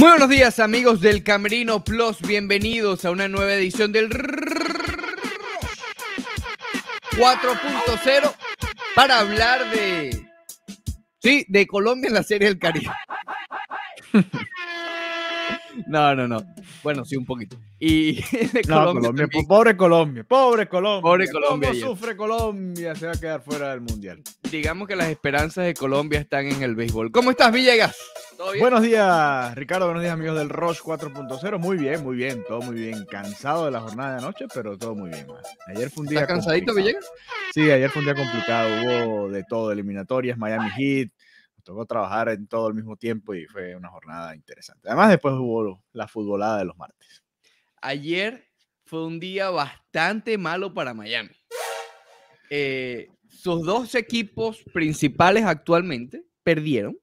Muy buenos días amigos del Camerino Plus, bienvenidos a una nueva edición del 4.0 para hablar de... Sí, de Colombia en la Serie del Caribe. No, no, no. Bueno, sí, un poquito. Y de Colombia, pobre Colombia, pobre Colombia. Pobre Colombia. sufre Colombia? Se va a quedar fuera del mundial. Digamos que las esperanzas de Colombia están en el béisbol. ¿Cómo estás, Villegas? ¿Todo bien? Buenos días, Ricardo. Buenos días, amigos del Roche 4.0. Muy bien, muy bien, todo muy bien. Cansado de la jornada de anoche, pero todo muy bien. Ayer fue un día. ¿Estás cansadito, Villegas? Sí, ayer fue un día complicado. Hubo de todo: eliminatorias, Miami Heat, que trabajar en todo el mismo tiempo y fue una jornada interesante. Además, después hubo la futbolada de los martes. Ayer fue un día bastante malo para Miami. Eh, sus dos equipos principales actualmente perdieron.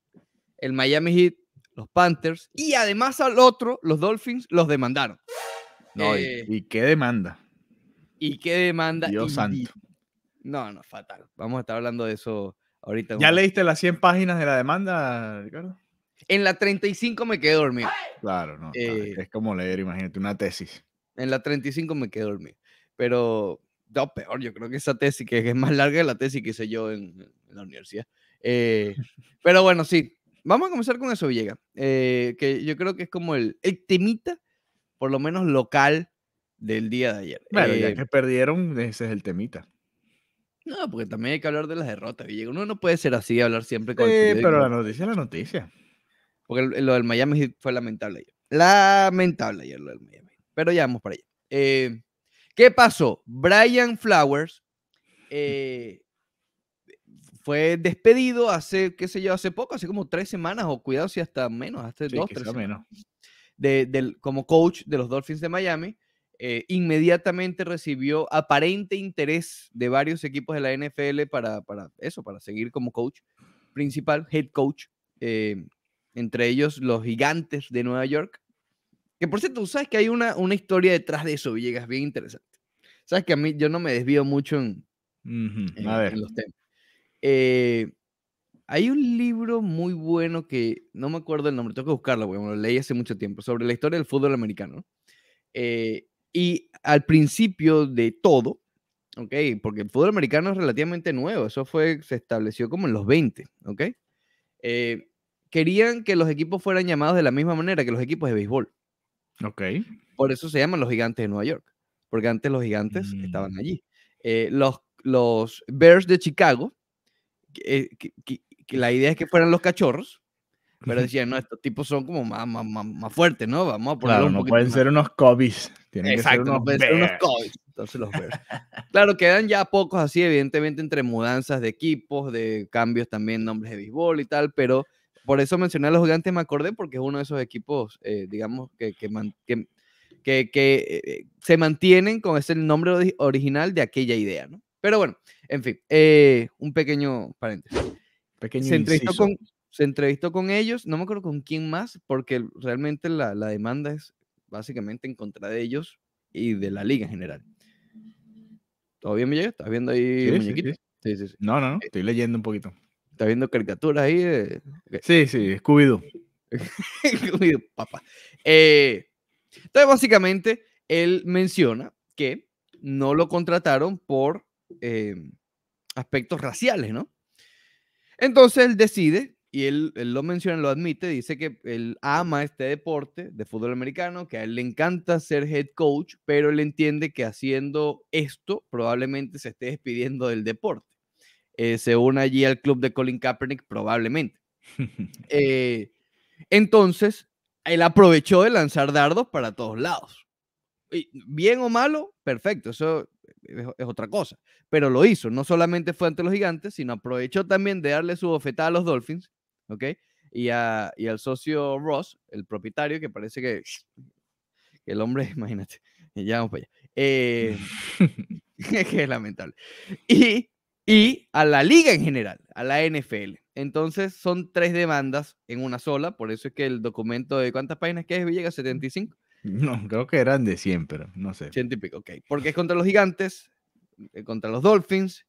El Miami Heat, los Panthers, y además al otro, los Dolphins, los demandaron. y, eh, y, qué demanda? ¿Y qué demanda? Dios santo. No, no, fatal. Vamos a estar hablando de eso Ahorita. ¿Ya leíste las 100 páginas de la demanda, Ricardo? En la 35 me quedé dormido. Claro, no. Eh, es como leer, imagínate, una tesis. En la 35 me quedé dormido. Pero, no, peor, yo creo que esa tesis, que es más larga que la tesis que hice yo en, la universidad. Eh, pero bueno, sí. Vamos a comenzar con eso, Villegas. Eh, que yo creo que es como el, el temita, por lo menos local, del día de ayer. Bueno, ya que perdieron, ese es el temita. No, porque también hay que hablar de las derrotas, Villegas. Uno no puede ser así, hablar siempre con... Sí, pero la noticia es la noticia. Porque lo del Miami fue lamentable Lamentable ayer lo del Miami. Pero ya vamos para allá. Eh, ¿Qué pasó? Brian Flowers eh, fue despedido hace, qué sé yo, hace poco, hace como tres semanas, o cuidado si hasta menos, hace dos, tres semanas. Menos. del, como coach de los Dolphins de Miami eh, inmediatamente recibió aparente interés de varios equipos de la NFL para, para eso, para seguir como coach principal, head coach, eh, entre ellos los gigantes de Nueva York. Que por cierto, sabes que hay una, una historia detrás de eso, Villegas, bien interesante. Sabes que a mí yo no me desvío mucho en, los temas. Eh, hay un libro muy bueno que no me acuerdo el nombre, tengo que buscarlo, bueno, lo leí hace mucho tiempo, sobre la historia del fútbol americano. Y al principio de todo, ¿ok? Porque el fútbol americano es relativamente nuevo, eso fue, se estableció como en los 20, ¿ok? Eh, querían que los equipos fueran llamados de la misma manera que los equipos de béisbol. Ok. Por eso se llaman los gigantes de Nueva York, porque antes los gigantes estaban mm. allí. Eh, los, los Bears de Chicago, eh, que, la idea es que fueran los cachorros, pero decían, no, estos tipos son como más, más, más, fuertes, ¿no? Vamos a poner Claro, no pueden ser unos Cobbies. Tienen que unos, Entonces los claro, quedan ya pocos así, evidentemente, entre mudanzas de equipos, de cambios también, nombres de béisbol y tal, pero por eso mencioné a los gigantes, me acordé, porque es uno de esos equipos, eh, digamos, que, que, eh, se mantienen con ese nombre original de aquella idea, ¿no? Pero bueno, en fin, eh, un pequeño paréntesis. se, entrevistó con, ellos, no me acuerdo con quién más, porque realmente la, la demanda es básicamente en contra de ellos y de la liga en general. ¿Todo bien, Miguel? ¿Estás viendo ahí sí, Sí, sí. No, no, no, estoy leyendo un poquito. ¿Estás viendo caricaturas ahí? Sí, sí, Scooby-Doo. papá. Eh, entonces, básicamente, él menciona que no lo contrataron por eh, aspectos raciales, ¿no? Entonces él decide y él, lo menciona, lo admite, dice que él ama este deporte de fútbol americano, que a él le encanta ser head coach, pero él entiende que haciendo esto probablemente se esté despidiendo del deporte. Eh, se une allí al club de Colin Kaepernick probablemente. Eh, entonces, él aprovechó de lanzar dardos para todos lados. bien o malo, perfecto, eso es, es, otra cosa. Pero lo hizo, no solamente fue ante los gigantes, sino aprovechó también de darle su bofetada a los Dolphins ¿ok? Y, a, y al socio Ross, el propietario, que parece que, el hombre, imagínate, ya vamos para allá. Eh, que es lamentable. Y, y a la liga en general, a la NFL. Entonces son tres demandas en una sola, por eso es que el documento de cuántas páginas que es, a 75. No, creo que eran de 100, pero no sé. 100 y pico, ok. Porque es contra los gigantes, eh, contra los Dolphins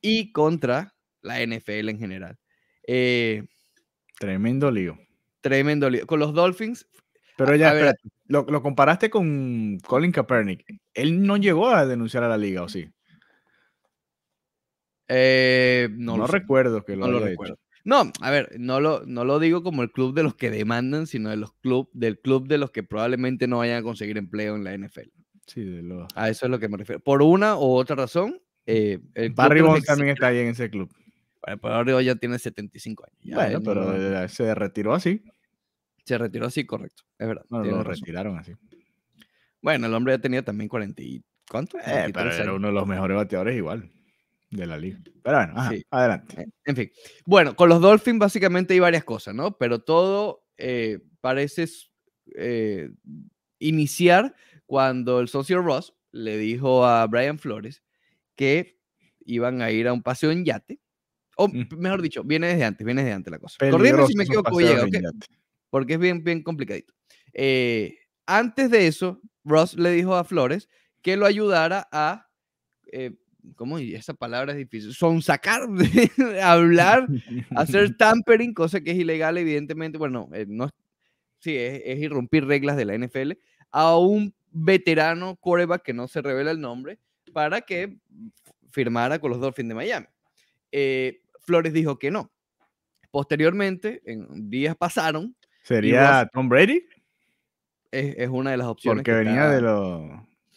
y contra la NFL en general. Eh, Tremendo lío. Tremendo lío. Con los Dolphins. Pero ya, lo, comparaste con Colin Kaepernick. Él no llegó a denunciar a la liga, ¿o sí? Eh, no, lo recuerdo que lo, no Hecho. No, a ver, no lo, no lo digo como el club de los que demandan, sino de los club, del club de los que probablemente no vayan a conseguir empleo en la NFL. Sí, de A eso es lo que me refiero. Por una u otra razón. Eh, el Barry Bonds también está ahí en ese club. Pero Río ya tiene 75 años. bueno, pero eh, se retiró así. Se retiró así, correcto. Es verdad. lo retiraron así. Bueno, el hombre ya tenía también 40 y... ¿Cuánto? Eh, pero era uno de los mejores bateadores igual de la liga. Pero bueno, adelante. Eh, en fin. Bueno, con los Dolphins básicamente hay varias cosas, ¿no? Pero todo parece iniciar cuando el socio Ross le dijo a Brian Flores que iban a ir a un paseo en yate o mm. mejor dicho, viene desde antes, viene desde antes la cosa. Corriendo si me equivoco, llega, porque es bien, bien complicadito. Eh, antes de eso, Ross le dijo a Flores que lo ayudara a, eh, ¿cómo? Esa palabra es difícil, son sonsacar, hablar, hacer tampering, cosa que es ilegal, evidentemente, bueno, eh, no, sí, es, es irrumpir reglas de la NFL, a un veterano coreback que no se revela el nombre, para que firmara con los Dolphins de Miami. Eh, Flores dijo que no. Posteriormente, en días pasaron. ¿Sería Tom Brady? Es, una de las opciones. Porque venía de, los,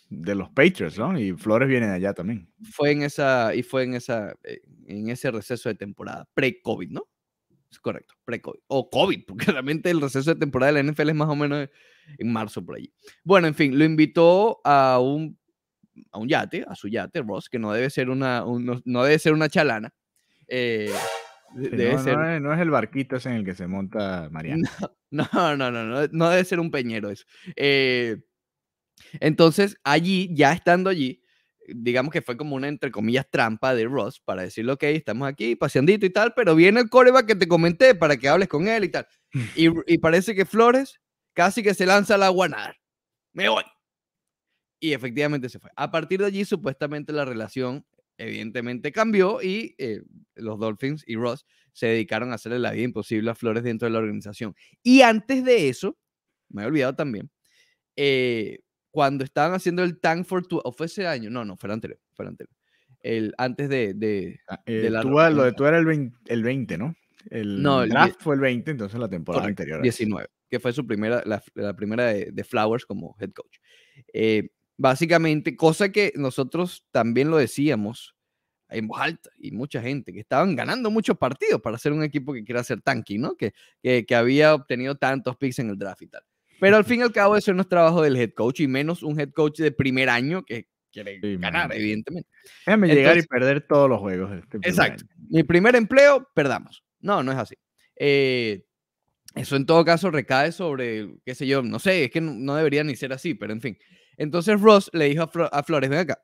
de los Patriots, ¿no? Y Flores viene de allá también. Fue en esa, y fue en esa, eh, en ese receso de temporada, pre-COVID, ¿no? Es correcto, pre-COVID. O COVID, porque realmente el receso de temporada de la NFL es más o menos en marzo por allí. Bueno, en fin, lo invitó a un, a un yate, a su yate, Ross, que no debe ser una, no debe ser una chalana. Eh, no, es, el barquito ese en el que se monta Mariana. No, no, no, no, no, debe ser un peñero eso. Eh, entonces, allí, ya estando allí, digamos que fue como una, entre comillas, trampa de Ross para decir, ok, estamos aquí paseandito y tal, pero viene el coreba que te comenté para que hables con él y tal. Y, parece que Flores casi que se lanza al agua Me voy. Y efectivamente se fue. A partir de allí, supuestamente la relación evidentemente cambió y eh, los Dolphins y Ross se dedicaron a hacerle la vida imposible a Flores dentro de la organización. Y antes de eso, me he olvidado también, eh, cuando estaban haciendo el Tank for Tua, o fue ese año, no, no, fue el anterior, fue el anterior. El, antes de, de, ah, eh, Lo de tú era el 20, el ¿no? El draft fue el 20, entonces la temporada anterior. 19, que fue su primera, la, primera de, de, Flowers como head coach. Eh, básicamente, cosa que nosotros también lo decíamos en voz alta y mucha gente que estaban ganando muchos partidos para ser un equipo que quiera ser tanky, ¿no? Que, que, había obtenido tantos picks en el draft y tal. Pero al fin y al cabo eso no es trabajo del head coach y menos un head coach de primer año que quiere ganar, evidentemente. Déjame llegar y perder todos los juegos. Este exacto. Mi primer empleo, perdamos. No, no es así. Eh, eso en todo caso recae sobre, qué sé yo, no sé, es que no debería ni ser así, pero en fin. Entonces Ross le dijo a, Flores, ven acá,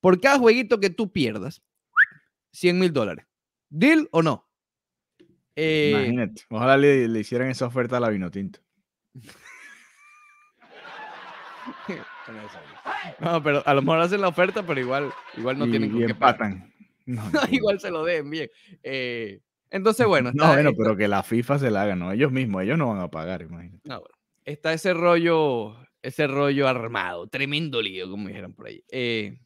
por cada jueguito que tú pierdas, 100 mil dólares. ¿Deal o no? Eh, imagínate, ojalá le, hicieran esa oferta a la Vinotinto. no, pero a lo mejor hacen la oferta, pero igual, igual no tienen que empatan. no, igual se lo den bien. Eh, entonces, bueno. No, bueno, pero que la FIFA se la haga, no, ellos mismos, ellos no van a pagar, imagínate. está ese rollo ese rollo armado, tremendo lío, como dijeron por ahí. Eh,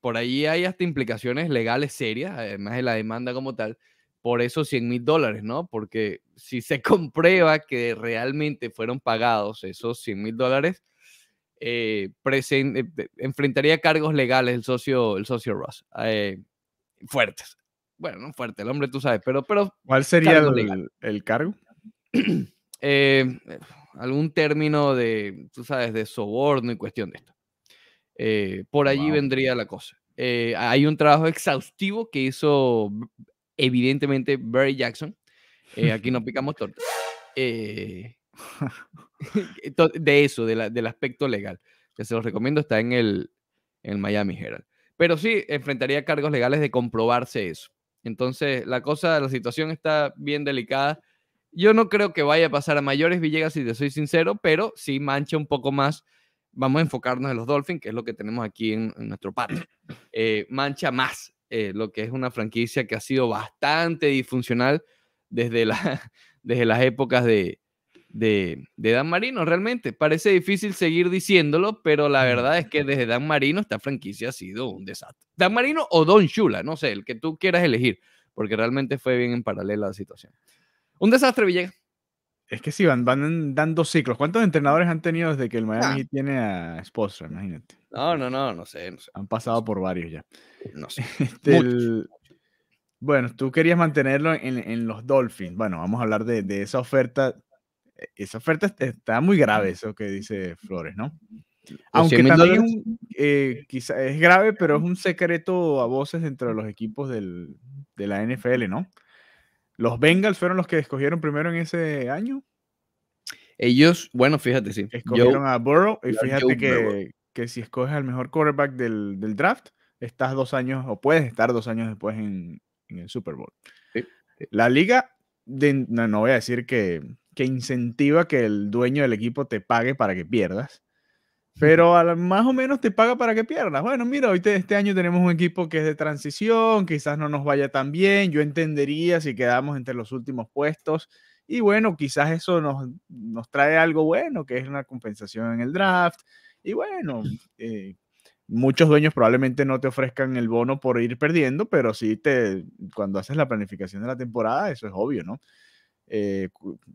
por ahí hay hasta implicaciones legales serias, además de la demanda como tal, por esos 100 mil dólares, ¿no? Porque si se comprueba que realmente fueron pagados esos 100 mil dólares, eh, eh, enfrentaría cargos legales el socio, el socio Ross. fuertes. Bueno, no fuerte, el hombre tú sabes, pero... pero ¿Cuál sería el, el, cargo? algún término de, tú sabes, de soborno y cuestión de esto. Eh, por allí vendría la cosa. Eh, hay un trabajo exhaustivo que hizo evidentemente Barry Jackson. Eh, aquí no picamos tortas. de eso, del aspecto legal. Que se los recomiendo, está en el, en Miami Herald. Pero sí, enfrentaría cargos legales de comprobarse eso. Entonces, la cosa, la situación está bien delicada. Yo no creo que vaya a pasar a mayores Villegas, si te soy sincero, pero sí mancha un poco más. Vamos a enfocarnos en los Dolphins, que es lo que tenemos aquí en, nuestro patio. Eh, mancha más eh, lo que es una franquicia que ha sido bastante disfuncional desde, las épocas de, de, Dan Marino, realmente. Parece difícil seguir diciéndolo, pero la verdad es que desde Dan Marino esta franquicia ha sido un desastre. Dan Marino o Don Shula, no sé, el que tú quieras elegir, porque realmente fue bien en paralelo a la situación. Un desastre, Villegas. Es que sí, van, van dando ciclos. ¿Cuántos entrenadores han tenido desde que el Miami ah. tiene a Sponsor? Imagínate. No, no, no, no sé, Han pasado por varios ya. No sé. Este, bueno, tú querías mantenerlo en, los Dolphins. Bueno, vamos a hablar de, esa oferta. E, esa oferta está muy grave, eso que dice Flores, ¿no? Aunque también eh, quizá es grave, pero es un secreto a voces dentro de los equipos de la NFL, ¿no? ¿Los Bengals fueron los que escogieron primero en ese año? Ellos, bueno, fíjate, sí. Escogieron a Burrow y fíjate que, que, si escoges al mejor quarterback del, draft, estás dos años o puedes estar dos años después en, el Super Bowl. La liga, no, no, voy a decir que, que incentiva que el dueño del equipo te pague para que pierdas, pero más o menos te paga para que pierdas. Bueno, mira, hoy este año tenemos un equipo que es de transición, quizás no nos vaya tan bien. Yo entendería si quedamos entre los últimos puestos. Y bueno, quizás eso nos, nos trae algo bueno, que es una compensación en el draft. Y bueno, eh, muchos dueños probablemente no te ofrezcan el bono por ir perdiendo, pero sí te, cuando haces la planificación de la temporada, eso es obvio, ¿no? Eh,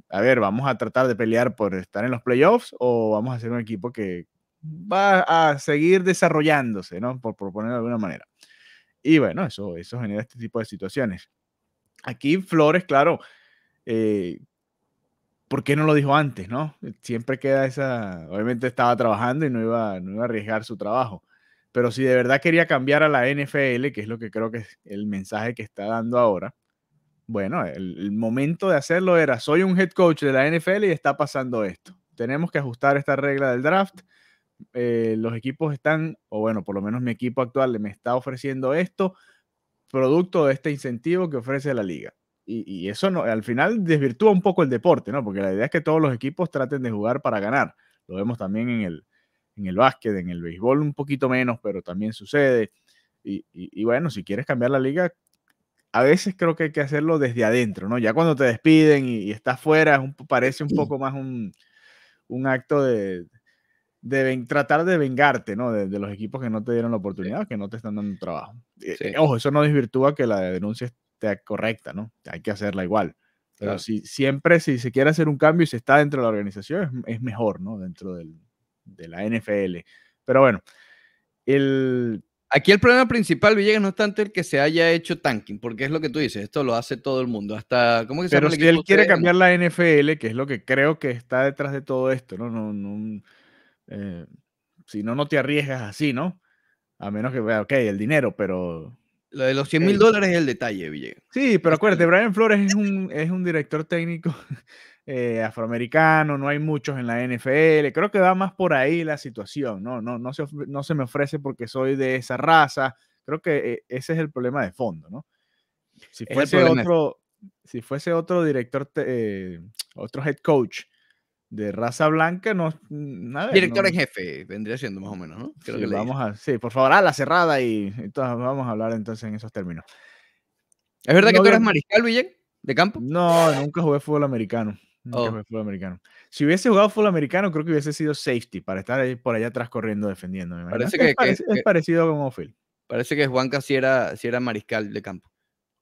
a ver, vamos a tratar de pelear por estar en los playoffs o vamos a hacer un equipo que, va a seguir desarrollándose, ¿no? Por, proponer de alguna manera. Y bueno, eso, eso genera este tipo de situaciones. Aquí Flores, claro, eh, ¿por qué no lo dijo antes, no? Siempre queda esa, obviamente estaba trabajando y no iba, no a arriesgar su trabajo. Pero si de verdad quería cambiar a la NFL, que es lo que creo que es el mensaje que está dando ahora, bueno, el momento de hacerlo era, soy un head coach de la NFL y está pasando esto. Tenemos que ajustar esta regla del draft eh, los equipos están, o bueno, por lo menos mi equipo actual me está ofreciendo esto, producto de este incentivo que ofrece la liga. Y, eso no, al final desvirtúa un poco el deporte, ¿no? Porque la idea es que todos los equipos traten de jugar para ganar. Lo vemos también en el, en el básquet, en el béisbol un poquito menos, pero también sucede. Y, bueno, si quieres cambiar la liga, a veces creo que hay que hacerlo desde adentro, ¿no? Ya cuando te despiden y, estás fuera, parece un poco más un acto de, deben tratar de vengarte, ¿no? De, los equipos que no te dieron la oportunidad, que no te están dando trabajo. Eh, ojo, eso no desvirtúa que la denuncia esté correcta, ¿no? Hay que hacerla igual. Pero si, siempre, si se quiere hacer un cambio y se está dentro de la organización, es, mejor, ¿no? Dentro de la NFL. Pero bueno, el... Aquí el problema principal, Villegas, no es tanto el que se haya hecho tanking, porque es lo que tú dices, esto lo hace todo el mundo, hasta... ¿cómo que se Pero si él quiere cambiar la NFL, que es lo que creo que está detrás de todo esto, ¿no? no eh, si no, no te arriesgas así, ¿no? A menos que, ok, el dinero, pero... Lo de los 100 mil dólares es el detalle, Villegas. Sí, pero acuérdate, Brian Flores es un, es un director técnico eh, afroamericano, no hay muchos en la NFL. Creo que va más por ahí la situación, ¿no? No, no, se, no se me ofrece porque soy de esa raza. Creo que eh, ese es el problema de fondo, ¿no? Si fuese, otro, si fuese otro director, otro head coach de raza blanca, no. Mm, nada, Director en jefe, vendría siendo más o menos, ¿no? Creo sí, que vamos a, sí, por favor, a la cerrada y, vamos a hablar entonces en esos términos. ¿Es verdad que tú eres mariscal, Villén? ¿De campo? No, nunca jugué fútbol americano. Nunca oh. jugué fútbol americano. Si hubiese jugado fútbol americano, creo que hubiese sido safety para estar ahí, por allá atrás corriendo, defendiendo. Parece que, es, parecido con Ophel. Parece que Juan casi era, era mariscal de campo.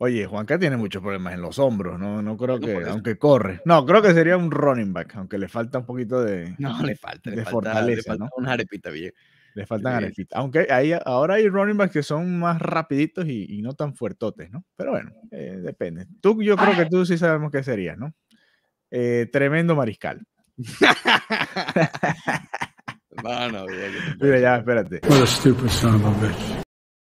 Oye, Juanca tiene muchos problemas en los hombros, ¿no? No creo que, aunque corre. No, creo que sería un running back, aunque le falta un poquito de, no, le falta, le fortaleza. Falta, una arepita bien. Le faltan arepitas. Aunque hay, ahora hay running backs que son más rapiditos y, no tan fuertotes, ¿no? Pero bueno, eh, depende. Tú, yo creo que tú sí sabemos qué sería, ¿no? Eh, tremendo mariscal. no, Mira, ya, espérate. What a stupid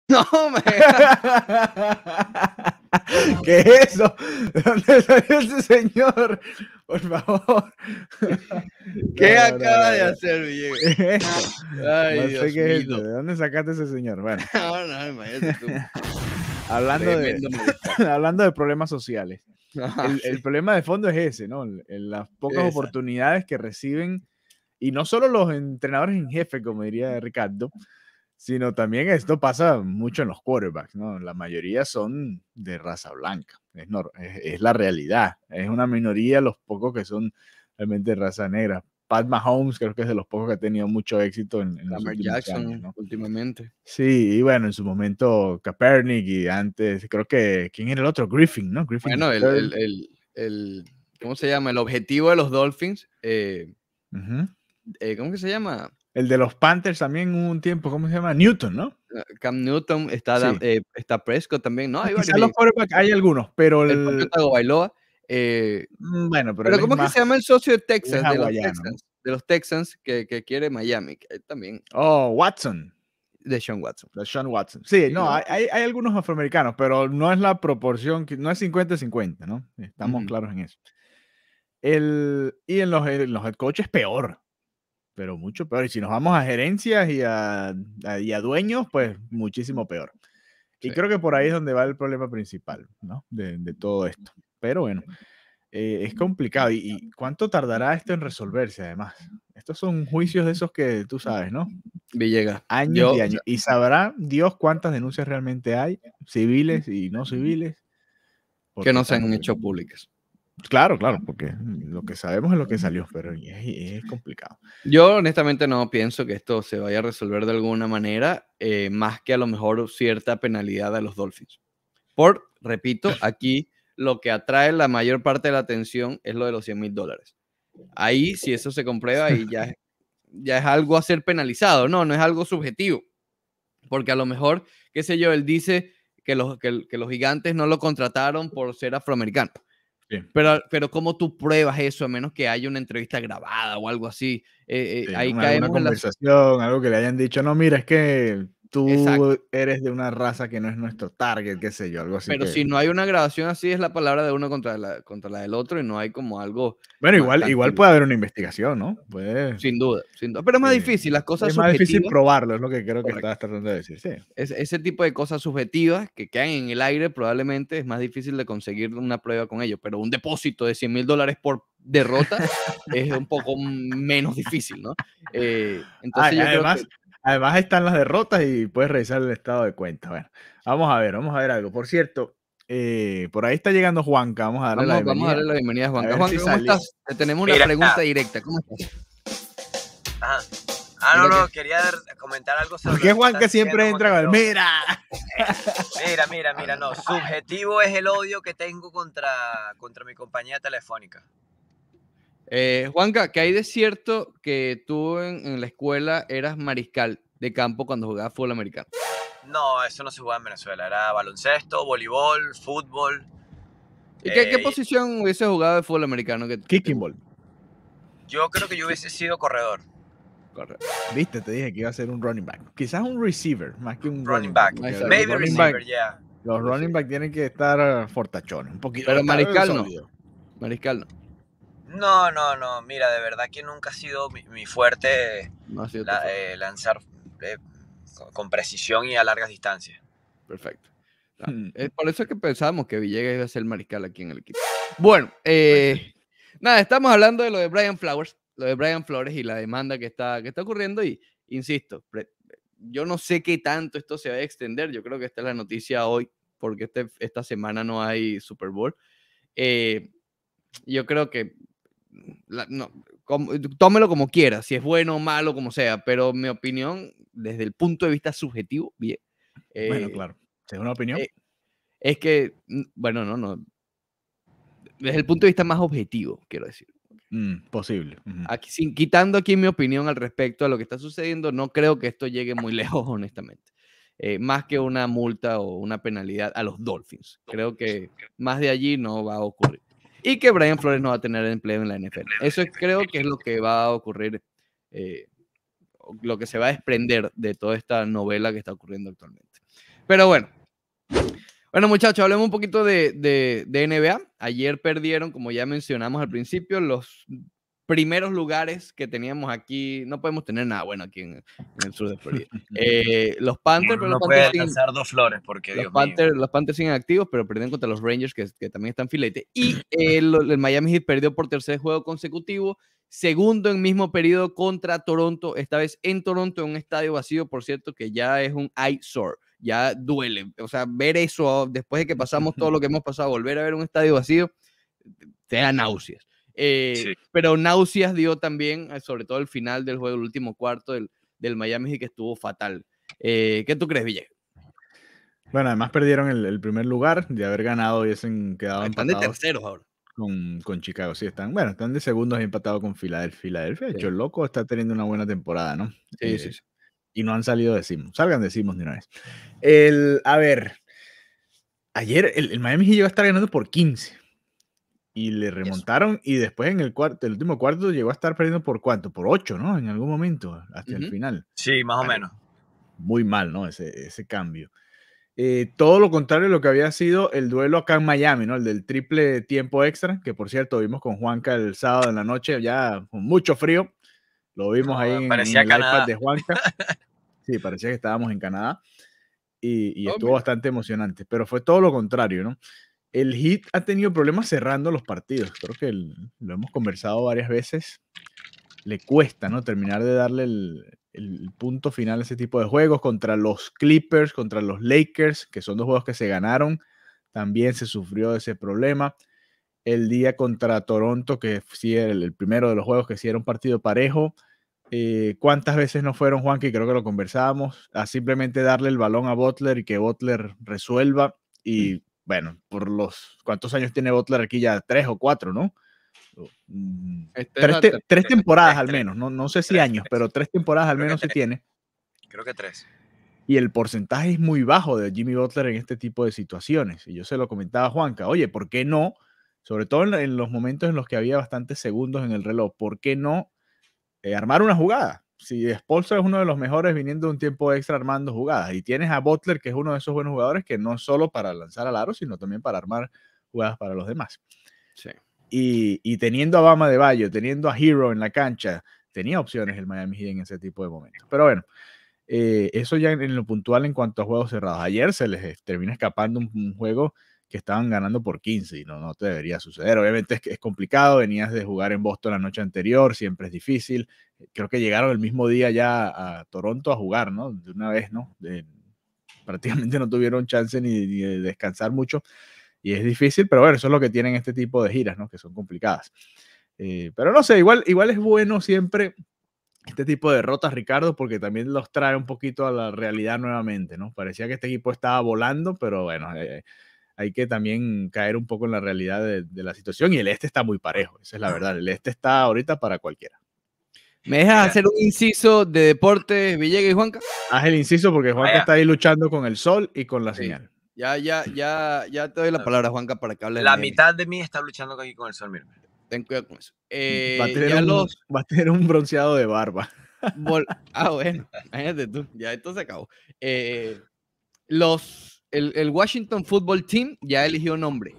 No, man. ¿Qué es eso? ¿De dónde salió ese señor? Por favor. ¿Qué acaba de hacer, Villegas? Ay, sé qué es eso, ¿De dónde sacaste ese señor? Bueno. imagínate tú. Hablando de, hablando de problemas sociales. El, el, problema de fondo es ese, ¿no? Las pocas oportunidades que reciben, y no solo los entrenadores en jefe, como diría Ricardo, sino también esto pasa mucho en los quarterbacks, ¿no? La mayoría son de raza blanca, es, es, la realidad, es una minoría los pocos que son realmente de raza negra. Pat Mahomes creo que es de los pocos que ha tenido mucho éxito en, la los Jackson últimamente. Sí, y bueno, en su momento Kaepernick y antes, creo que, ¿quién era el otro? Griffin, ¿no? Griffin bueno, el, el, el, ¿cómo se llama? El objetivo de los Dolphins, eh, eh, ¿cómo que se llama? El de los Panthers también un tiempo, ¿cómo se llama? Newton, ¿no? Ah, Cam Newton, está, eh, está Prescott también, ¿no? Ah, hay, algunos, pero el... Bailoa, eh, mm, bueno, pero, ¿cómo que se llama el socio de Texas, de los Texans, que, quiere Miami? también. Oh, Watson. De Sean Watson. De Sean Watson. Sí, no, Hay, algunos afroamericanos, pero no es la proporción, no es 50-50, ¿no? Estamos claros en eso. y en los, en eh, los head peor pero mucho peor. Y si nos vamos a gerencias y a, dueños, pues muchísimo peor. Y creo que por ahí es donde va el problema principal, ¿no? De, todo esto. Pero bueno, eh, es complicado. ¿Y, cuánto tardará esto en resolverse además? Estos son juicios de esos que tú sabes, ¿no? Villegas. Años y años. Y sabrá Dios cuántas denuncias realmente hay, civiles y no civiles. Que no se han hecho públicas. Claro, claro, porque lo que sabemos es lo que salió, pero es, complicado. Yo honestamente no pienso que esto se vaya a resolver de alguna manera, eh, más que a lo mejor cierta penalidad a los Dolphins. Por, repito, aquí lo que atrae la mayor parte de la atención es lo de los 100 mil dólares. Ahí, si eso se comprueba, y ya, ya es algo a ser penalizado, no, no es algo subjetivo. Porque a lo mejor, qué sé yo, él dice que los, que los gigantes no lo contrataron por ser afroamericano pero, pero ¿cómo tú pruebas eso? A menos que haya una entrevista grabada o algo así. Eh, eh, ahí una, conversación, algo que le hayan dicho, no, mira, es que tú eres de una raza que no es nuestro target, qué sé yo, algo así. Pero si no hay una grabación así, es la palabra de uno contra la, contra la del otro y no hay como algo. Bueno, igual, igual puede haber una investigación, ¿no? Puede... Sin duda, sin duda. Pero es más difícil, las cosas. Es más difícil probarlo, es lo que creo que tratando de decir, sí. ese tipo de cosas subjetivas que quedan en el aire probablemente es más difícil de conseguir una prueba con ellos, pero un depósito de 100 mil dólares por derrota es un poco menos difícil, ¿no? Eh, ah, entonces yo además, Además están las derrotas y puedes revisar el estado de cuenta. Bueno, vamos a ver, vamos a ver algo. Por cierto, eh, por ahí está llegando Juanca. Vamos a darle, la, bienvenida. Vamos a darle la bienvenida. a Juanca. ¿cómo estás? Te tenemos una pregunta ah. directa. ¿Cómo estás? Ah, ah no, no, quería comentar algo sobre. ¿Por qué Juanca siempre entra con el... Mira. Mira, mira, mira, no. Subjetivo es el odio que tengo contra, contra mi compañía telefónica. Eh, Juanca, ¿qué hay de cierto que tú en, la escuela eras mariscal de campo cuando jugabas fútbol americano? No, eso no se jugaba en Venezuela. Era baloncesto, voleibol, fútbol. ¿Y qué, eh, posición hubiese jugado de fútbol americano? Kicking ball. Yo creo que yo hubiese sido corredor. Viste, te dije que iba a ser un running back. Quizás un receiver, más que un running, back. Maybe receiver, yeah. Los running back tienen que estar fortachones, un poquito. Pero mariscal no. Mariscal no. No, no, no. Mira, de verdad que nunca ha sido mi, fuerte lanzar eh, con precisión y a largas distancias. Perfecto. Hmm. Es por eso que pensamos que Villegas iba a ser el mariscal aquí en el equipo. Bueno, eh, pues nada, estamos hablando de lo de Brian Flowers, lo de Brian Flores y la demanda que está, que está ocurriendo. Y insisto, yo no sé qué tanto esto se va a extender. Yo creo que esta es la noticia hoy, porque este, esta semana no hay Super Bowl. Eh, yo creo que no, como, tómelo como quiera, si es bueno o malo, como sea, pero mi opinión, desde el punto de vista subjetivo, bien. bueno, eh, claro, es una opinión. Eh, es que, mm, bueno, no, no. Desde el punto de vista más objetivo, quiero decir. Mm, posible. aquí, sin, quitando aquí mi opinión al respecto a lo que está sucediendo, no creo que esto llegue muy lejos, honestamente. Eh, más que una multa o una penalidad a los Dolphins. Creo que más de allí no va a ocurrir y que Brian Flores no va a tener empleo en la NFL. Eso creo que es lo que va a ocurrir, eh, lo que se va a desprender de toda esta novela que está ocurriendo actualmente. Pero bueno. Bueno, muchachos, hablemos un poquito de, de, de NBA. Ayer perdieron, como ya mencionamos al principio, los primeros lugares que teníamos aquí. No podemos tener nada bueno aquí en, el sur de Florida. Eh, los Panthers. No, los Panthers dos flores porque. Los, los Panthers siguen activos, pero perdieron contra los Rangers, que, también están filete. Y el, Miami Heat perdió por tercer juego consecutivo. Segundo en mismo periodo contra Toronto, esta vez en Toronto, en un estadio vacío, por cierto, que ya es un eyesore, ya duele. O sea, ver eso después de que pasamos todo lo que hemos pasado, volver a ver un estadio vacío, te da náuseas. Eh, pero náuseas dio también, eh, sobre todo el final del juego, el último cuarto del, del Miami, que estuvo fatal. Eh, ¿Qué tú crees, Ville? Bueno, además perdieron el, primer lugar de haber ganado y han quedado ah, Están empatados Con, Chicago, sí están. Bueno, están de segundos empatados con Filadelfia. Filadelfia, hecho el loco, está teniendo una buena temporada, ¿no? Sí, sí, Y no han salido de Simons. Salgan de Simons de El, a ver, ayer el, Miami llegó a estar ganando por 15 y le remontaron y después en el cuarto, el último cuarto llegó a estar perdiendo por cuánto, por ocho, ¿no? En algún momento, hasta el final. Sí, más o menos. Muy mal, ¿no? Ese, ese cambio. Eh, todo lo contrario de lo que había sido el duelo acá en Miami, ¿no? El del triple tiempo extra, que por cierto vimos con Juanca el sábado en la noche, ya con mucho frío. Lo vimos ahí en, el iPad de Juanca. Sí, parecía que estábamos en Canadá. Y, y estuvo bastante emocionante, pero fue todo lo contrario, ¿no? el Heat ha tenido problemas cerrando los partidos. Creo que lo hemos conversado varias veces. Le cuesta, ¿no? Terminar de darle el, punto final a ese tipo de juegos contra los Clippers, contra los Lakers, que son dos juegos que se ganaron. También se sufrió de ese problema. El día contra Toronto, que sí era el, primero de los juegos, que sí era un partido parejo. Eh, ¿Cuántas veces no fueron, Juan, que creo que lo conversábamos, a simplemente darle el balón a Butler y que Butler resuelva? Y bueno, por los cuántos años tiene Butler aquí ya, tres o cuatro, ¿no? Mm, este tres, temporadas al menos, no, no sé si años, pero tres temporadas al menos se tiene. Creo que tres. Y el porcentaje es muy bajo de Jimmy Butler en este tipo de situaciones. Y yo se lo comentaba a Juanca, oye, ¿por qué no? Sobre todo en, los momentos en los que había bastantes segundos en el reloj, ¿por qué no eh, armar una jugada? si Spolster es uno de los mejores viniendo un tiempo extra armando jugadas, y tienes a Butler, que es uno de esos buenos jugadores que no solo para lanzar al aro, sino también para armar jugadas para los demás. Y, teniendo a Bama de Bayo, teniendo a Hero en la cancha, tenía opciones el Miami Heat en ese tipo de momentos. Pero bueno, eh, eso ya en, lo puntual en cuanto a juegos cerrados. Ayer se les eh, termina escapando un juego que estaban ganando por 15 y no, no te debería suceder. Obviamente es, es complicado, venías de jugar en Boston la noche anterior, siempre es difícil. Eh, creo que llegaron el mismo día ya a Toronto a jugar, ¿no? De una vez, ¿no? prácticamente no tuvieron chance ni, de descansar mucho y es difícil, pero bueno, eso es lo que tienen este tipo de giras, ¿no? Que son complicadas. Eh, pero no sé, igual, igual es bueno siempre este tipo de derrotas, Ricardo, porque también los trae un poquito a la realidad nuevamente, ¿no? Parecía que este equipo estaba volando, pero bueno, eh, hay que también caer un poco en la realidad de, la situación y el este está muy parejo, esa es la verdad, el este está ahorita para cualquiera. ¿Me dejas hacer un inciso de deporte, Villegas y Juanca? Haz el inciso porque Juanca está ahí luchando con el sol y con la señal. Ya, ya, ya, ya te doy la palabra, Juanca, para que hable. La mitad de mí está luchando aquí con el sol, mira. Ten cuidado con eso. va, a eh, tener un, bronceado de barba. ah, bueno, imagínate tú, ya esto se acabó. Eh, los el, Washington Football Team ya eligió nombre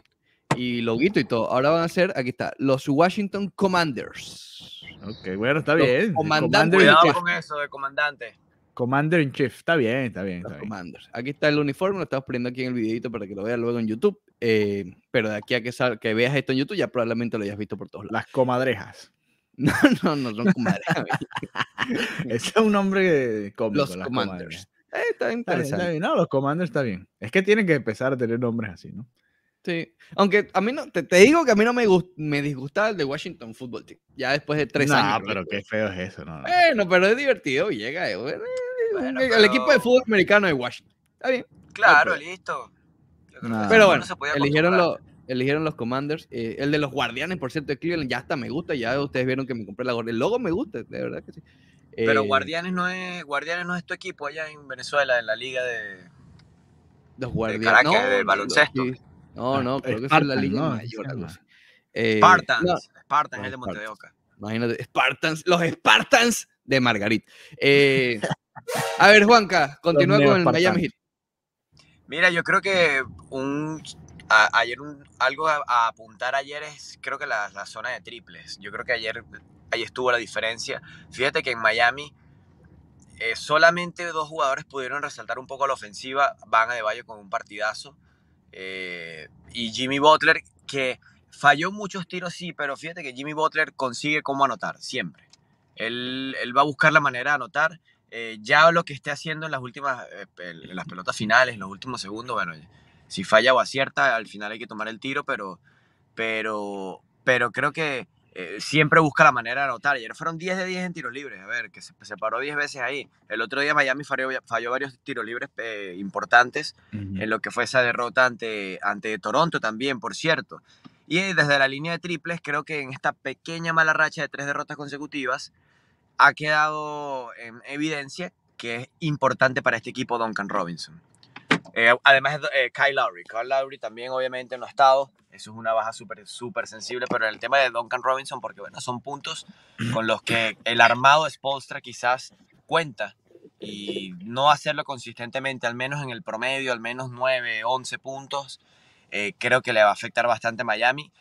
y loguito y todo. Ahora van a ser, aquí está, los Washington Commanders. Ok, bueno, está bien. Comandante Cuidado con eso de comandante. Commander in Chief, está bien, está bien. Está Aquí está el uniforme, lo estamos poniendo aquí en el videito para que lo veas luego en YouTube. Eh, pero de aquí a que, veas esto en YouTube, ya probablemente lo hayas visto por todos lados. Las comadrejas. No, no, no son comadrejas. es un nombre cómico. Los Commanders. Eh, está interesante. No, los Commanders está bien. Es que tienen que empezar a tener nombres así, ¿no? Sí. Aunque a mí no, te, digo que a mí no me, gust, me disgustaba el de Washington Football Team. Ya después de tres años. No, pero qué feo es eso, ¿no? Bueno, pero es divertido, llega. Eh, el equipo de fútbol americano de Washington. Está bien. Claro, listo. pero bueno, eligieron, los, eligieron los Commanders. Eh, el de los Guardianes, por cierto, de Cleveland, ya hasta me gusta. Ya ustedes vieron que me compré la gorra. El logo me gusta, de verdad que sí. Pero eh, Guardianes no es Guardianes no es tu equipo allá en Venezuela, en la liga de, los Guardianes. De del baloncesto. No, ah, no, creo que es la liga de mayor. Eh, Spartans, Spartans, es de Montevideo. Imagínate, Spartans, los Spartans de Margarit. Eh, a ver, Juanca, continúa con el Miami Heat. Mira, yo creo que un ayer un, algo a, apuntar ayer es creo que la, zona de triples. Yo creo que ayer ahí estuvo la diferencia. Fíjate que en Miami eh, solamente dos jugadores pudieron resaltar un poco la ofensiva. Van a de Valle con un partidazo. Eh, y Jimmy Butler, que falló muchos tiros, sí, pero fíjate que Jimmy Butler consigue cómo anotar, siempre. Él, va a buscar la manera de anotar. Eh, ya lo que esté haciendo en las últimas, en las pelotas finales, en los últimos segundos, bueno, si falla o acierta, al final hay que tomar el tiro, pero, pero, pero creo que eh, siempre busca la manera de anotar. Ayer fueron 10 de 10 en tiros libres, a ver, que se, paró 10 veces ahí. El otro día Miami falló, varios tiros libres eh, importantes en lo que fue esa derrota ante, ante Toronto también, por cierto. Y desde la línea de triples, creo que en esta pequeña mala racha de tres derrotas consecutivas, ha quedado en evidencia que es importante para este equipo Duncan Robinson. Eh, además, eh, Kyle Lowry. Kyle Lowry también, obviamente, no ha estado. Eso es una baja súper, súper sensible. Pero en el tema de Duncan Robinson, porque bueno, son puntos con los que el armado Spolstra quizás cuenta. Y no hacerlo consistentemente, al menos en el promedio, al menos 9, 11 puntos, eh, creo que le va a afectar bastante a Miami.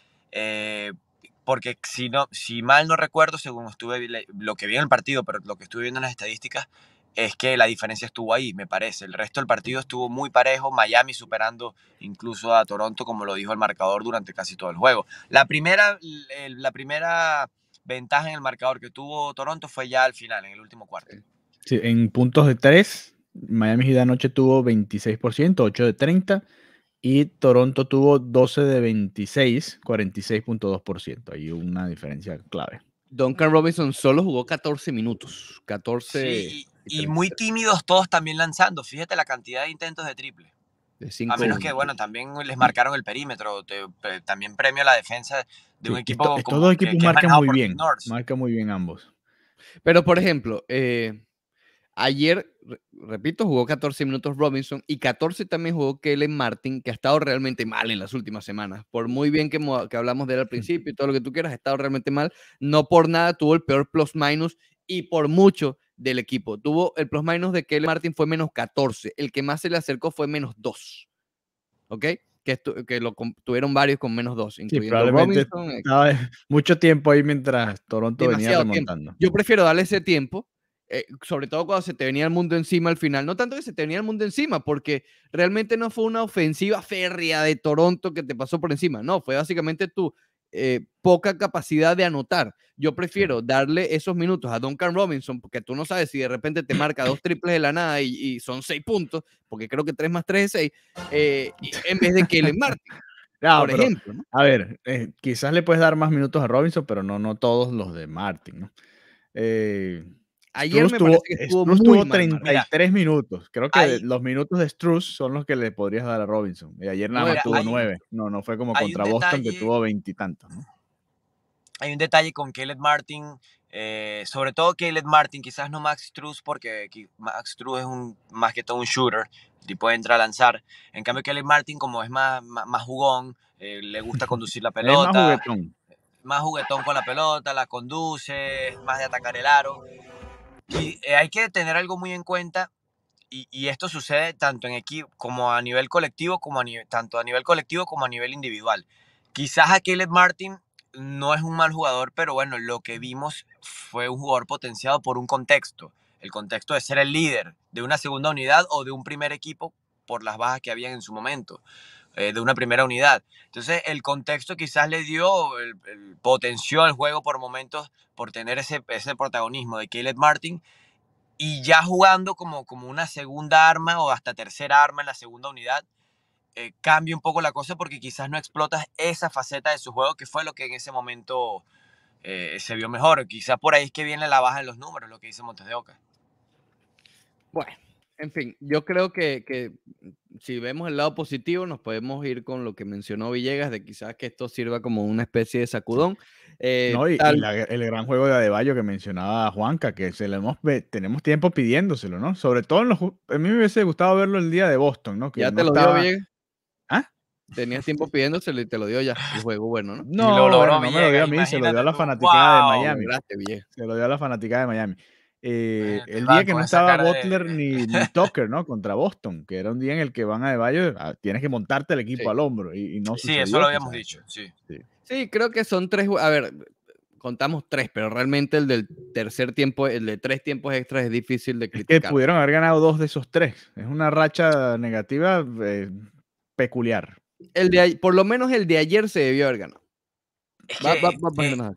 porque si, no, si mal no recuerdo, según estuve lo que vi en el partido, pero lo que estuve viendo en las estadísticas, es que la diferencia estuvo ahí, me parece. El resto del partido estuvo muy parejo, Miami superando incluso a Toronto, como lo dijo el marcador durante casi todo el juego. La primera, la primera ventaja en el marcador que tuvo Toronto fue ya al final, en el último cuarto. Sí, en puntos de tres Miami de anoche tuvo 26%, 8 de 30, y Toronto tuvo 12 de 26, 46.2%. Hay una diferencia clave. Duncan Robinson solo jugó 14 minutos, 14... Y, muy tímidos todos también lanzando. Fíjate la cantidad de intentos de triple. a menos que, bueno, también les marcaron el perímetro. también premio la defensa de un equipo. Estos dos equipos marcan muy bien. Marcan muy bien ambos. Pero, por ejemplo, eh, ayer, repito, jugó 14 minutos Robinson y 14 también jugó Kellen Martin, que ha estado realmente mal en las últimas semanas. Por muy bien que, que hablamos de él al principio y todo lo que tú quieras, ha estado realmente mal. No por nada tuvo el peor plus-minus y por mucho del equipo. Tuvo el plus minus de Kelly Martin fue menos 14. El que más se le acercó fue menos 2. ¿Ok? Que, que lo tuvieron varios con menos 2. Sí, probablemente eh. mucho tiempo ahí mientras Toronto venía remontando. Yo prefiero darle ese tiempo, eh, sobre todo cuando se te venía el mundo encima al final. No tanto que se te venía el mundo encima, porque realmente no fue una ofensiva férrea de Toronto que te pasó por encima. No, fue básicamente tú eh, poca capacidad de anotar. Yo prefiero darle esos minutos a Duncan Robinson, porque tú no sabes si de repente te marca dos triples de la nada y, son seis puntos, porque creo que tres más tres es seis, eh, en vez de que le Martin. por ejemplo, A ver, eh, quizás le puedes dar más minutos a Robinson, pero no, no todos los de Martin. ¿no? Eh, Ayer me estuvo, tuvo 33 minutos. Creo que los minutos de Struz son los que le podrías dar a Robinson. Y ayer nada más tuvo nueve 9. no, no fue como contra Boston que tuvo veintitantos. ¿no? Hay un detalle con Caleb Martin, eh, sobre todo Caleb Martin, quizás no Max Struz, porque Max Struz es un, más que todo un shooter, tipo entra a lanzar. En cambio, Caleb Martin, como es más, más, jugón, eh, le gusta conducir la pelota. más juguetón. Más juguetón con la pelota, la conduce, más de atacar el aro. Eh, hay que tener algo muy en cuenta, y, esto sucede tanto en equipo como a nivel colectivo, como a nivel, tanto a nivel colectivo como a nivel individual. Quizás a Martin no es un mal jugador, pero bueno, lo que vimos fue un jugador potenciado por un contexto. El contexto de ser el líder de una segunda unidad o de un primer equipo por las bajas que habían en su momento. Eh, de una primera unidad. Entonces, el contexto quizás le dio, el, potenció al juego por momentos por tener ese, ese protagonismo de Caleb Martin y ya jugando como, como una segunda arma o hasta tercera arma en la segunda unidad. Eh, cambia un poco la cosa porque quizás no explotas esa faceta de su juego que fue lo que en ese momento eh, se vio mejor. Quizás por ahí es que viene la baja en los números, lo que dice Montes de Oca. Bueno, en fin, yo creo que, que, mm, si vemos el lado positivo, nos podemos ir con lo que mencionó Villegas, de quizás que esto sirva como una especie de sacudón. Eh, no, y, el gran juego de Adebayo que mencionaba Juanca, que se lo hemos, tenemos tiempo pidiéndoselo, ¿no? Sobre todo, en los, a mí me hubiese gustado verlo el día de Boston, ¿no? Que ya te lo estaba... dio Villegas. ¿Ah? Tenías tiempo pidiéndoselo y te lo dio ya. El juego bueno, ¿no? No, lo, no, me lo dio a mí, se lo dio a la fanaticada de Miami. se lo dio a la fanaticada de Miami. Eh, el día que no estaba Butler ni, Tucker, ¿no? Contra Boston, que era un día en el que van a de Bayo, ah, tienes que montarte el equipo al hombro. Y, no sí, eso lo habíamos dicho, sí. sí. creo que son tres. A ver, contamos tres, pero realmente el del tercer tiempo, el de tres tiempos extras es difícil de criticar. que pudieron haber ganado dos de esos tres. Es una racha negativa eh, peculiar. El de, por lo menos el de ayer se debió haber ganado. Va, va, va, eh,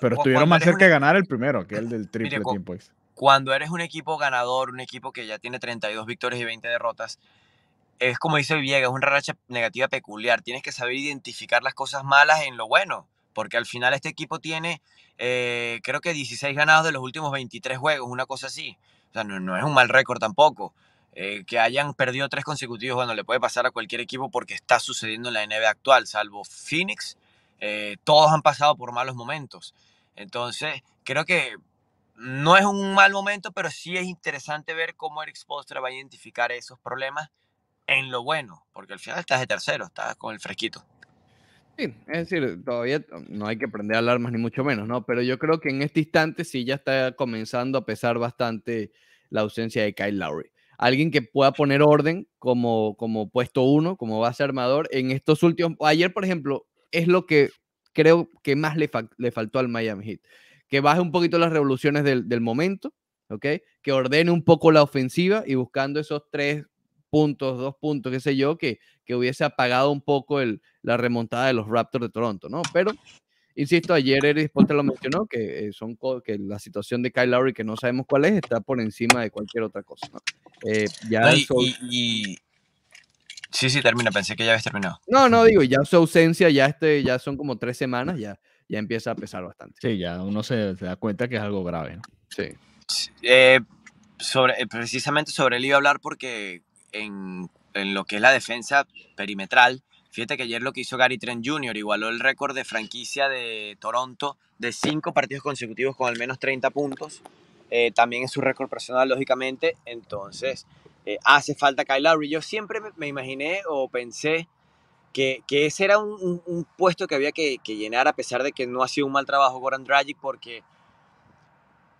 pero estuvieron más cerca de ganar el primero, que el del triple tiempo. Pues. Cuando eres un equipo ganador, un equipo que ya tiene 32 victorias y 20 derrotas, es como dice Villegas, una racha negativa peculiar. Tienes que saber identificar las cosas malas en lo bueno, porque al final este equipo tiene, eh, creo que 16 ganados de los últimos 23 juegos, una cosa así. O sea, no, es un mal récord tampoco. Eh, que hayan perdido tres consecutivos, cuando le puede pasar a cualquier equipo porque está sucediendo en la NBA actual, salvo Phoenix eh, todos han pasado por malos momentos. Entonces, creo que no es un mal momento, pero sí es interesante ver cómo Eric Spolstra va a identificar esos problemas en lo bueno, porque al final estás de tercero, estás con el fresquito. Sí, es decir, todavía no hay que prender alarmas ni mucho menos, ¿no? Pero yo creo que en este instante sí ya está comenzando a pesar bastante la ausencia de Kyle Lowry. Alguien que pueda poner orden como, como puesto uno, como base armador, en estos últimos... Ayer, por ejemplo, es lo que creo que más le, le faltó al Miami Heat. Que baje un poquito las revoluciones del, del momento, ¿ok? Que ordene un poco la ofensiva y buscando esos tres puntos, dos puntos, qué sé yo, que, que hubiese apagado un poco el, la remontada de los Raptors de Toronto, ¿no? Pero, insisto, ayer Eric Potter lo mencionó, que, eh, son que la situación de Kyle Lowry, que no sabemos cuál es, está por encima de cualquier otra cosa, eh, ya y, Sí, sí, termina. Pensé que ya habías terminado. No, no, digo, ya su ausencia, ya, este, ya son como tres semanas, ya, ya empieza a pesar bastante. Sí, ya uno se, da cuenta que es algo grave. Sí. Eh, sobre, eh, precisamente sobre él iba a hablar porque en, en, lo que es la defensa perimetral, fíjate que ayer lo que hizo Gary Trent Jr. igualó el récord de franquicia de Toronto de cinco partidos consecutivos con al menos 30 puntos. Eh, también es su récord personal, lógicamente. Entonces... Eh, hace falta Kyle Lowry. Yo siempre me imaginé o pensé que, que ese era un, puesto que había que, llenar a pesar de que no ha sido un mal trabajo Goran Dragic porque...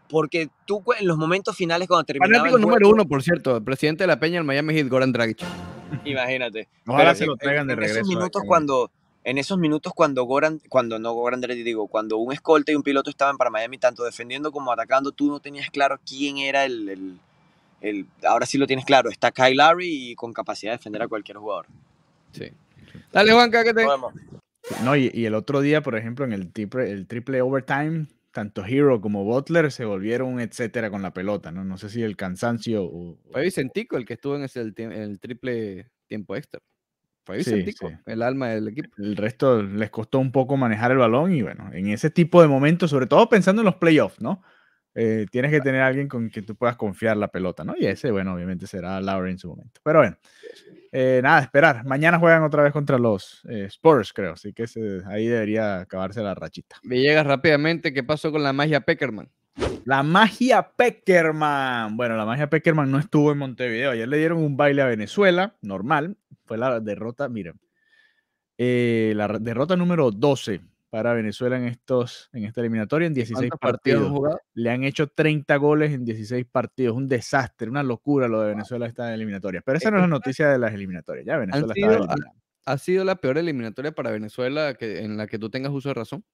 Porque tú en los momentos finales cuando terminaba Fanático número uno, por cierto, el presidente de la Peña en Miami Heat, Goran Dragic. Imagínate. Ojalá se lo traigan de regreso. Esos minutos eh, cuando, en esos minutos cuando Goran, cuando no Goran Dragic, digo, cuando un escolta y un piloto estaban para Miami, tanto defendiendo como atacando, tú no tenías claro quién era el, el ahora sí lo tienes claro, está Kyle Larry y con capacidad de defender a cualquier jugador. Sí. Dale, Juanca, que te... No, y, el otro día, por ejemplo, en el triple, el triple overtime, tanto Hero como Butler se volvieron etcétera con la pelota, ¿no? No sé si el cansancio... O, Fue Vicentico el que estuvo en ese, el, triple tiempo extra. Fue Vicentico, el alma del equipo. El resto les costó un poco manejar el balón y bueno, en ese tipo de momentos, sobre todo pensando en los playoffs, ¿no? Eh, tienes que tener alguien con quien tú puedas confiar la pelota, ¿no? Y ese, bueno, obviamente será Lowry en su momento. Pero bueno, eh, nada, esperar. Mañana juegan otra vez contra los eh, Spurs, creo. Así que ahí debería acabarse la rachita. llegas rápidamente, ¿qué pasó con la magia Peckerman? La magia Peckerman. Bueno, la magia Peckerman no estuvo en Montevideo. Ayer le dieron un baile a Venezuela, normal. Fue la derrota, miren, la derrota número 12 para Venezuela en, estos, en esta eliminatoria en 16 partidos. Le han hecho 30 goles en 16 partidos. Un desastre, una locura lo de Venezuela esta eliminatoria. Pero esa no es la noticia de las eliminatorias. Ya Venezuela ha, ha, sido la peor eliminatoria para Venezuela que, en la que tú tengas uso de razón?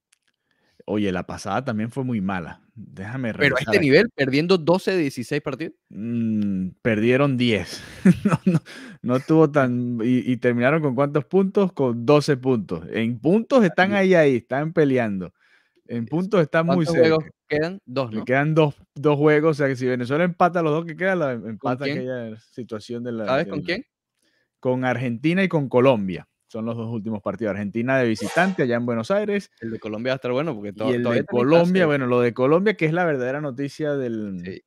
Oye, la pasada también fue muy mala. Déjame Pero a este nivel, perdiendo 12 de 16 partidos. Mm, perdieron 10. no, no, tuvo tan. Y, terminaron con cuántos puntos? Con 12 puntos. En puntos ah, están ahí, ahí, están peleando. En puntos están muy cerca. quedan? Dos, Quedan dos, juegos. O sea que si Venezuela empata los dos que quedan, la, empata aquella situación de la. ¿Sabes con quién? Con Argentina y con Colombia son los dos últimos partidos. Argentina de visitante allá en Buenos Aires. El de Colombia va a estar bueno porque todo, y el de Colombia, bueno, lo de Colombia que es la verdadera noticia del,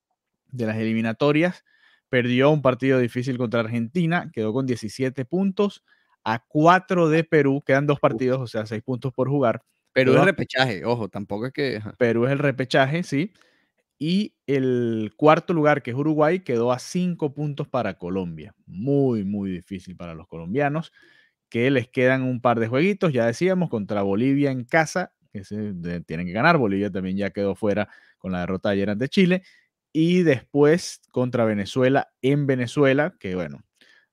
de las eliminatorias, perdió un partido difícil contra Argentina, quedó con 17 puntos a 4 de Perú, quedan dos partidos, o sea, 6 puntos por jugar. Perú es el repechaje, ojo, tampoco es que... Perú es el repechaje, sí. Y el cuarto lugar, que es Uruguay, quedó a 5 puntos para Colombia. Muy, muy difícil para los colombianos que les quedan un par de jueguitos, ya decíamos, contra Bolivia en casa, que se, tienen que ganar, Bolivia también ya quedó fuera con la derrota ayer ante Chile, y después contra Venezuela en Venezuela, que bueno,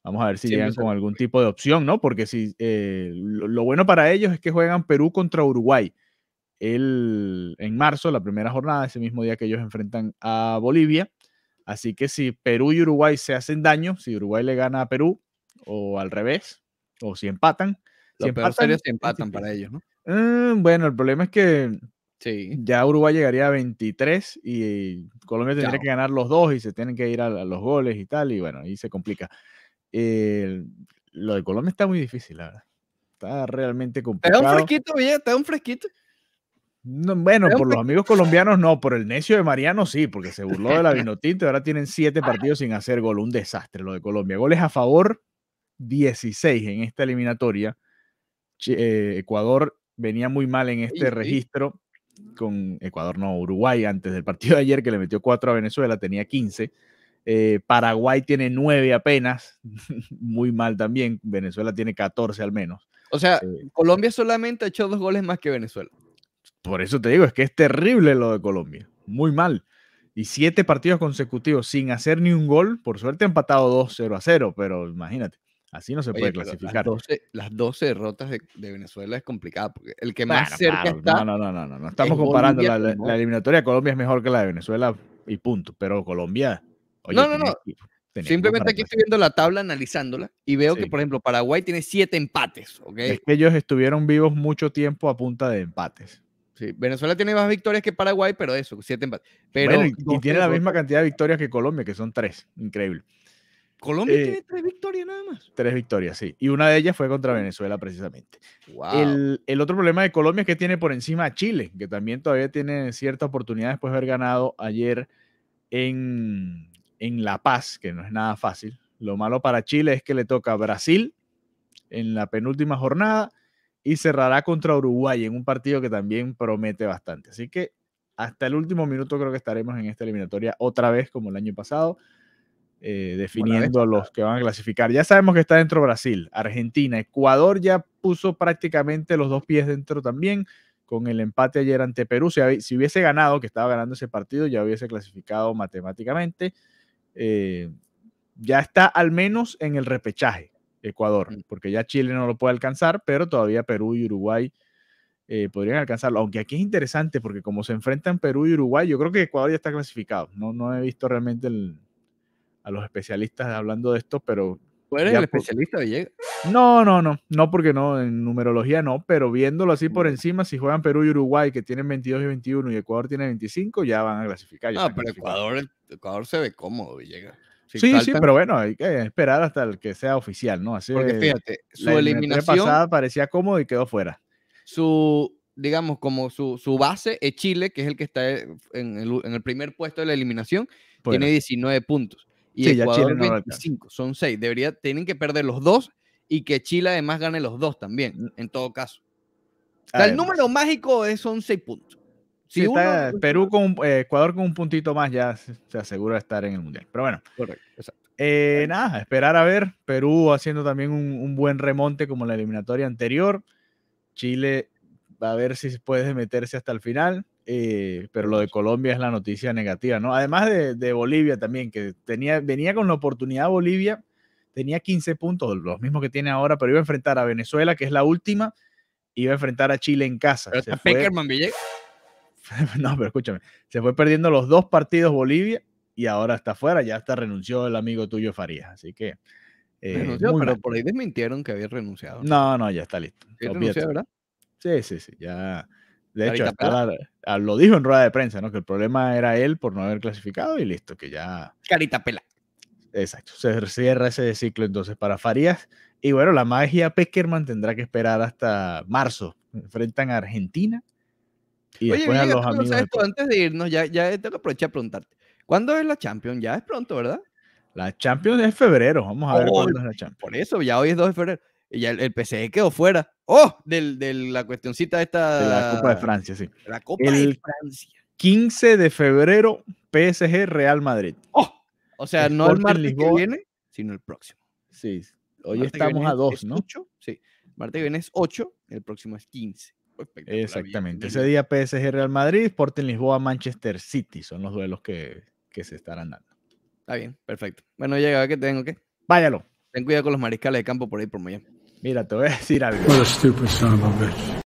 vamos a ver si llegan con algún tipo de opción, ¿no? Porque si eh, lo, lo, bueno para ellos es que juegan Perú contra Uruguay. El, en marzo, la primera jornada, ese mismo día que ellos enfrentan a Bolivia. Así que si Perú y Uruguay se hacen daño, si Uruguay le gana a Perú o al revés, o si empatan. Los si empatan, empatan para ellos, ¿no? Ah, bueno, el problema es que ya Uruguay llegaría a 23 y Colombia tendría que ganar los dos y se tienen que ir a, los goles y tal, y bueno, ahí se complica. Eh, lo de Colombia está muy difícil, la verdad. Está realmente complicado. Está un fresquito, bien, está un fresquito. bueno, por los amigos colombianos no, por el necio de Mariano sí, porque se burló de la Vinotinto y ahora tienen siete partidos sin hacer gol. Un desastre lo de Colombia. Goles a favor, 16 en esta eliminatoria. Eh, Ecuador venía muy mal en este registro con Ecuador, no, Uruguay antes del partido de ayer que le metió 4 a Venezuela, tenía 15. Eh, Paraguay tiene 9 apenas, muy mal también. Venezuela tiene 14 al menos. O sea, eh, Colombia solamente ha hecho dos goles más que Venezuela. Por eso te digo, es que es terrible lo de Colombia, muy mal. Y siete partidos consecutivos sin hacer ni un gol, por suerte empatado 2-0 a 0, pero imagínate. Así no se puede clasificar. Las 12, derrotas de, Venezuela es complicada, porque el que más cerca está. No, no, no, no, no, estamos comparando. la, eliminatoria de Colombia es mejor que la de Venezuela y punto. Pero Colombia. no, no, no. Simplemente aquí estoy viendo la tabla, analizándola, y veo que, por ejemplo, Paraguay tiene 7 empates. Es que ellos estuvieron vivos mucho tiempo a punta de empates. Sí, Venezuela tiene más victorias que Paraguay, pero eso, siete empates. Pero y, tiene la misma cantidad de victorias que Colombia, que son tres. Increíble. Colombia eh, tiene tres victorias nada más. Tres victorias, sí. Y una de ellas fue contra Venezuela, precisamente. El, otro problema de Colombia es que tiene por encima a Chile, que también todavía tiene cierta oportunidad después de haber ganado ayer en, en La Paz, que no es nada fácil. Lo malo para Chile es que le toca a Brasil en la penúltima jornada y cerrará contra Uruguay en un partido que también promete bastante. Así que hasta el último minuto creo que estaremos en esta eliminatoria otra vez como el año pasado. Eh, definiendo a los que van a clasificar. Ya sabemos que está dentro Brasil, Argentina, Ecuador ya puso prácticamente los dos pies dentro también con el empate ayer ante Perú. Si, hubiese ganado, que estaba ganando ese partido, ya hubiese clasificado matemáticamente. Eh, ya está al menos en el repechaje Ecuador, mm. porque ya Chile no lo puede alcanzar, pero todavía Perú y Uruguay eh, podrían alcanzarlo. Aunque aquí es interesante porque como se enfrentan Perú y Uruguay, yo creo que Ecuador ya está clasificado. No, no he visto realmente el, a los especialistas hablando de esto, pero... ¿Fuera el especialista, Villegas? No, no, no, no porque no, en numerología no, pero viéndolo así por mm. encima, si juegan Perú y Uruguay, que tienen 22 y 21 y Ecuador tiene 25, ya van a clasificar. Ah, pero Ecuador, Ecuador se ve cómodo, Villegas. sí, sí, pero bueno, hay que esperar hasta el que sea oficial, ¿no? Así porque fíjate, su eliminación pasada parecía cómodo y quedó fuera. Su, digamos, como su, base es Chile, que es el que está en el, primer puesto de la eliminación, tiene 19 puntos y Ecuador 25, son 6. Debería, tienen que perder los dos y que Chile además gane los dos también, en todo caso. el número mágico es, son 6 puntos. Si Perú con eh, Ecuador con un puntito más ya se, asegura de estar en el mundial. Pero bueno, correcto, eh, nada, esperar a ver. Perú haciendo también un, un buen remonte como la eliminatoria anterior. Chile va a ver si puede meterse hasta el final. Eh, pero lo de Colombia es la noticia negativa, ¿no? Además de, Bolivia también, que tenía, venía con la oportunidad Bolivia, tenía 15 puntos, los mismos que tiene ahora, pero iba a enfrentar a Venezuela, que es la última, iba a enfrentar a Chile en casa. ¿A Peckerman Villegas. no, pero escúchame, se fue perdiendo los dos partidos Bolivia y ahora está fuera, ya hasta renunció el amigo tuyo Farías, así que... Eh, renunció, pero por ahí desmintieron que había renunciado. No, no, ya está listo. ¿Sí, ¿verdad? sí, sí, sí, ya... De hecho, está Ah, lo dijo en rueda de prensa, ¿no? Que el problema era él por no haber clasificado y listo, que ya. Carita pela. Exacto, se cierra ese ciclo entonces para Farías. Y bueno, la magia Peckerman tendrá que esperar hasta marzo. Enfrentan a Argentina. Y después a los amigos. Antes de irnos, ya, ya tengo que aprovechar a preguntarte. ¿Cuándo es la Champions? Ya es pronto, ¿verdad? La Champions es febrero. Vamos a ver cuándo es la Champions. Por eso, ya hoy es 2 de febrero. Y ya el, el PSG e quedó fuera. ¡Oh! De la cuestioncita esta. De la Copa de Francia, sí. la Copa de Francia. 15 de febrero, PSG Real Madrid. ¡Oh! O sea, no el martes que viene, sino el próximo. Sí. Hoy estamos a 2, es ¿no? sí. Martes que viene es 8, el próximo es 15. Exactamente. Ese día PSG Real Madrid, Sporting Lisboa, Manchester City son los duelos que, se estarán dando. Está bien, perfecto. Bueno, llega, que tengo ¿qué? Váyalo. Ten cuidado con los mariscales de campo por ahí por Miami. Mira, te voy a decir algo. What a stupid son of a bitch.